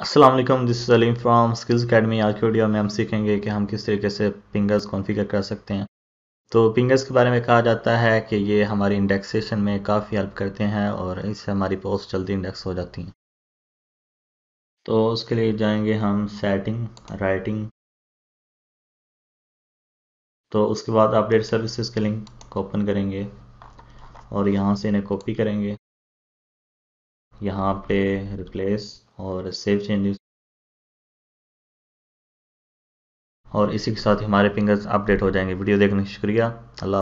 Aslam this Salim from Skills Academy आज के video में हम सीखेंगे कि हम किस तरीके से पिंगर्स कॉन्फ़िगर कर सकते हैं तो पिंगर्स के बारे में कहा जाता है कि ये हमारी इंडेक्सेशन में काफ़ी हेल्प करते हैं और इससे हमारी पोस्ट जल्दी इंडेक्स हो जाती हैं तो उसके लिए जाएंगे हम सेटिंग राइटिंग तो उसके बाद अपडेट सर्विसेज के लिंक को ओपन करेंगे और यहाँ से इन्हें कॉपी करेंगे यहाँ पे रिप्लेस और सेव चेंजेस और इसी के साथ हमारे फिंगर्स अपडेट हो जाएंगे वीडियो देखने का शुक्रिया अल्लाह